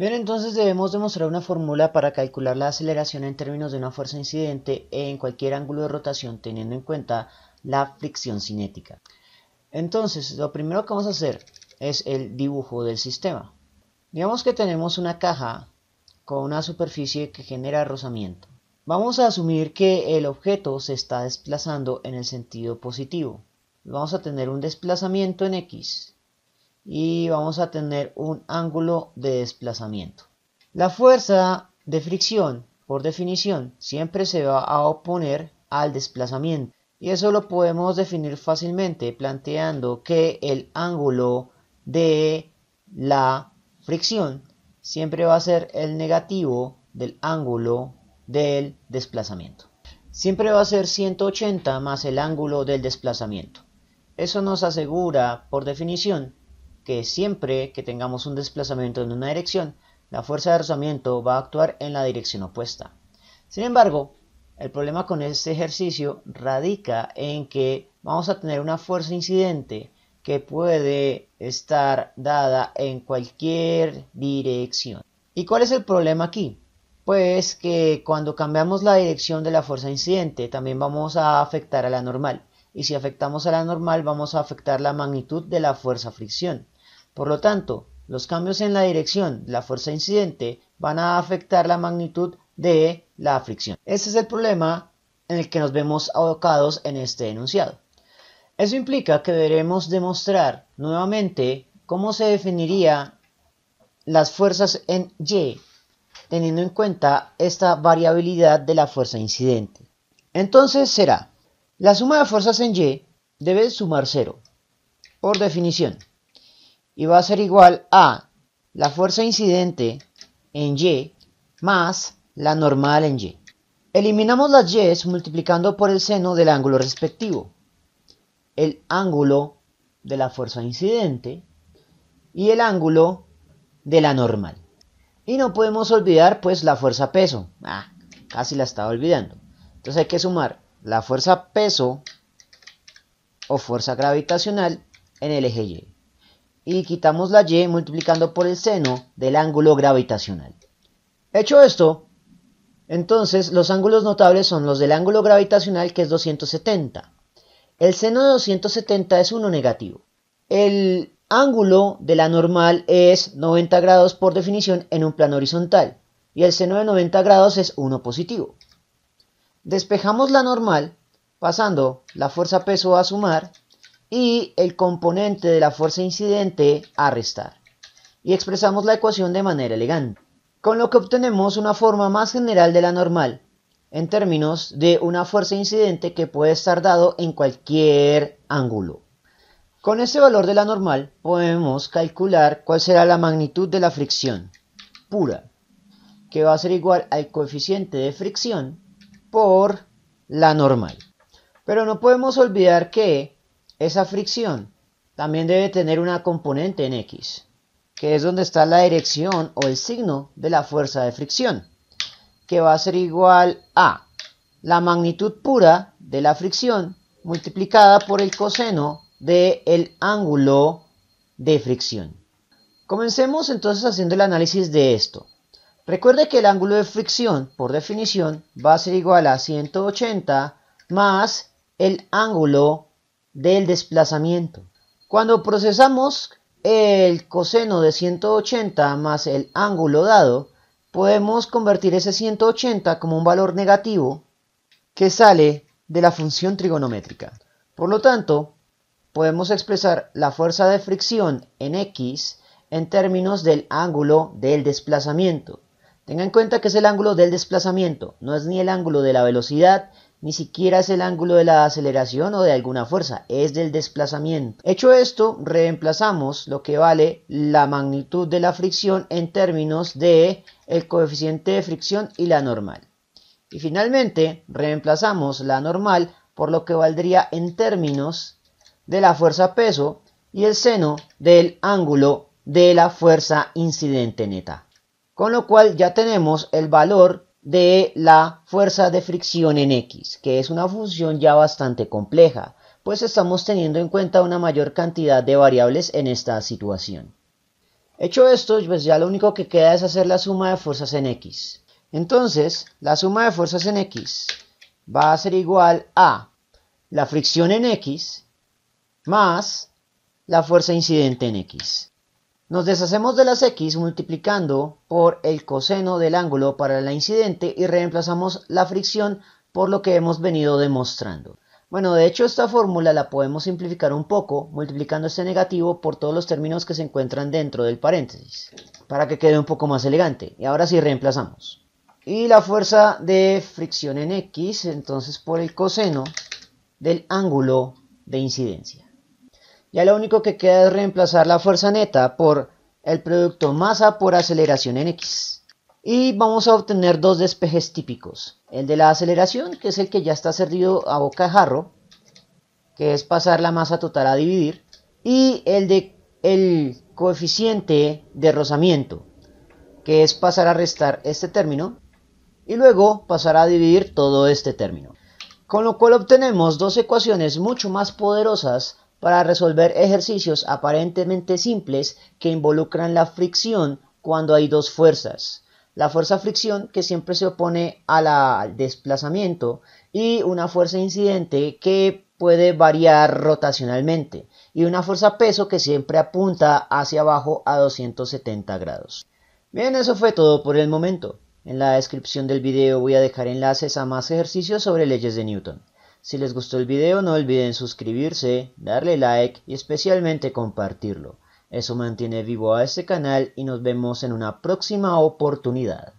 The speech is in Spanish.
Bien, entonces debemos demostrar una fórmula para calcular la aceleración en términos de una fuerza incidente en cualquier ángulo de rotación teniendo en cuenta la fricción cinética. Entonces, lo primero que vamos a hacer es el dibujo del sistema. Digamos que tenemos una caja con una superficie que genera rozamiento. Vamos a asumir que el objeto se está desplazando en el sentido positivo. Vamos a tener un desplazamiento en X y vamos a tener un ángulo de desplazamiento. La fuerza de fricción, por definición, siempre se va a oponer al desplazamiento. Y eso lo podemos definir fácilmente planteando que el ángulo de la fricción siempre va a ser el negativo del ángulo del desplazamiento. Siempre va a ser 180 más el ángulo del desplazamiento. Eso nos asegura, por definición, que siempre que tengamos un desplazamiento en una dirección, la fuerza de rozamiento va a actuar en la dirección opuesta. Sin embargo, el problema con este ejercicio radica en que vamos a tener una fuerza incidente que puede estar dada en cualquier dirección. ¿Y cuál es el problema aquí? Pues que cuando cambiamos la dirección de la fuerza incidente también vamos a afectar a la normal y si afectamos a la normal vamos a afectar la magnitud de la fuerza fricción. Por lo tanto, los cambios en la dirección de la fuerza incidente van a afectar la magnitud de la fricción. ese es el problema en el que nos vemos abocados en este enunciado. Eso implica que deberemos demostrar nuevamente cómo se definiría las fuerzas en Y, teniendo en cuenta esta variabilidad de la fuerza incidente. Entonces será la suma de fuerzas en Y debe sumar 0, por definición, y va a ser igual a la fuerza incidente en Y más la normal en Y. Eliminamos las Ys multiplicando por el seno del ángulo respectivo, el ángulo de la fuerza incidente y el ángulo de la normal. Y no podemos olvidar pues la fuerza peso. Ah, casi la estaba olvidando. Entonces hay que sumar la fuerza peso o fuerza gravitacional en el eje Y. Y quitamos la Y multiplicando por el seno del ángulo gravitacional. Hecho esto, entonces los ángulos notables son los del ángulo gravitacional que es 270. El seno de 270 es 1 negativo. El ángulo de la normal es 90 grados por definición en un plano horizontal. Y el seno de 90 grados es 1 positivo. Despejamos la normal pasando la fuerza peso a sumar y el componente de la fuerza incidente a restar. Y expresamos la ecuación de manera elegante, con lo que obtenemos una forma más general de la normal, en términos de una fuerza incidente que puede estar dado en cualquier ángulo. Con este valor de la normal podemos calcular cuál será la magnitud de la fricción pura, que va a ser igual al coeficiente de fricción por la normal. Pero no podemos olvidar que esa fricción también debe tener una componente en X, que es donde está la dirección o el signo de la fuerza de fricción, que va a ser igual a la magnitud pura de la fricción multiplicada por el coseno del el ángulo de fricción. Comencemos entonces haciendo el análisis de esto. Recuerde que el ángulo de fricción, por definición, va a ser igual a 180 más el ángulo del desplazamiento. Cuando procesamos el coseno de 180 más el ángulo dado, podemos convertir ese 180 como un valor negativo que sale de la función trigonométrica. Por lo tanto, podemos expresar la fuerza de fricción en X en términos del ángulo del desplazamiento. Tenga en cuenta que es el ángulo del desplazamiento, no es ni el ángulo de la velocidad, ni siquiera es el ángulo de la aceleración o de alguna fuerza, es del desplazamiento. Hecho esto, reemplazamos lo que vale la magnitud de la fricción en términos de el coeficiente de fricción y la normal. Y finalmente, reemplazamos la normal por lo que valdría en términos de la fuerza peso y el seno del ángulo de la fuerza incidente neta. Con lo cual ya tenemos el valor de la fuerza de fricción en X, que es una función ya bastante compleja, pues estamos teniendo en cuenta una mayor cantidad de variables en esta situación. Hecho esto, pues ya lo único que queda es hacer la suma de fuerzas en X. Entonces, la suma de fuerzas en X va a ser igual a la fricción en X más la fuerza incidente en X. Nos deshacemos de las x multiplicando por el coseno del ángulo para la incidente y reemplazamos la fricción por lo que hemos venido demostrando. Bueno, de hecho esta fórmula la podemos simplificar un poco multiplicando este negativo por todos los términos que se encuentran dentro del paréntesis para que quede un poco más elegante. Y ahora sí reemplazamos. Y la fuerza de fricción en X entonces por el coseno del ángulo de incidencia. Ya lo único que queda es reemplazar la fuerza neta por el producto masa por aceleración en X. Y vamos a obtener dos despejes típicos. El de la aceleración, que es el que ya está servido a boca de jarro, que es pasar la masa total a dividir. Y el de el coeficiente de rozamiento, que es pasar a restar este término y luego pasar a dividir todo este término. Con lo cual obtenemos dos ecuaciones mucho más poderosas para resolver ejercicios aparentemente simples que involucran la fricción cuando hay dos fuerzas. La fuerza fricción que siempre se opone al desplazamiento y una fuerza incidente que puede variar rotacionalmente y una fuerza peso que siempre apunta hacia abajo a 270 grados. Bien, eso fue todo por el momento. En la descripción del video voy a dejar enlaces a más ejercicios sobre leyes de Newton. Si les gustó el video no olviden suscribirse, darle like y especialmente compartirlo. Eso mantiene vivo a este canal y nos vemos en una próxima oportunidad.